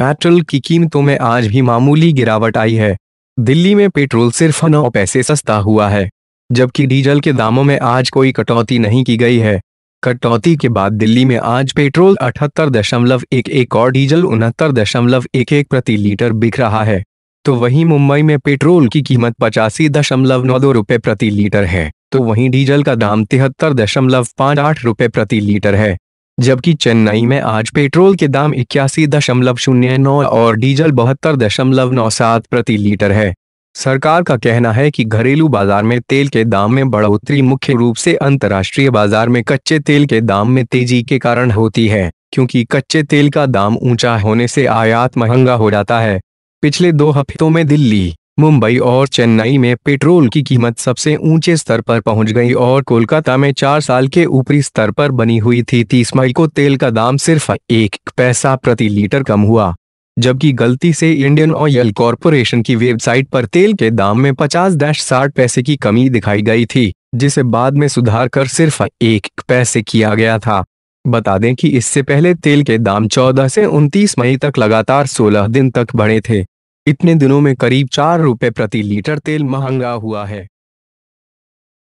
petrol की कीमतों में आज भी मामूली गिरावट आई है दिल्ली में पेट्रोल सिर्फ नौ पैसे सस्ता हुआ है जबकि डीजल के दामों में आज कोई कटौती नहीं की गई है कटौती के बाद दिल्ली में आज पेट्रोल अठहत्तर दशमलव एक एक और डीजल उनहत्तर दशमलव एक एक प्रति लीटर बिक रहा है तो वहीं मुंबई में पेट्रोल की कीमत पचासी दशमलव नौ दो रुपये प्रति लीटर है तो वहीं डीजल का दाम तिहत्तर दशमलव पाँच आठ रुपये प्रति लीटर है जबकि चेन्नई में आज पेट्रोल के दाम इक्यासी दशमलव शून्य नौ और डीजल बहत्तर दशमलव नौ सात प्रति लीटर है सरकार का कहना है कि घरेलू बाजार में तेल के दाम में बढ़ोतरी मुख्य रूप से अंतर्राष्ट्रीय बाजार में कच्चे तेल के दाम में तेजी के कारण होती है क्योंकि कच्चे तेल का दाम ऊंचा होने से आयात महंगा हो जाता है पिछले दो हफ्तों में दिल्ली मुंबई और चेन्नई में पेट्रोल की कीमत सबसे ऊंचे स्तर पर पहुंच गई और कोलकाता में चार साल के ऊपरी स्तर पर बनी हुई थी तीस मई को तेल का दाम सिर्फ एक पैसा प्रति लीटर कम हुआ जबकि गलती से इंडियन ऑयल कॉरपोरेशन की वेबसाइट पर तेल के दाम में पचास डैश साठ पैसे की कमी दिखाई गई थी जिसे बाद में सुधार कर सिर्फ एक पैसे किया गया था बता दें कि इससे पहले तेल के दाम 14 से 29 मई तक लगातार 16 दिन तक बढ़े थे इतने दिनों में करीब चार रुपए प्रति लीटर तेल महंगा हुआ है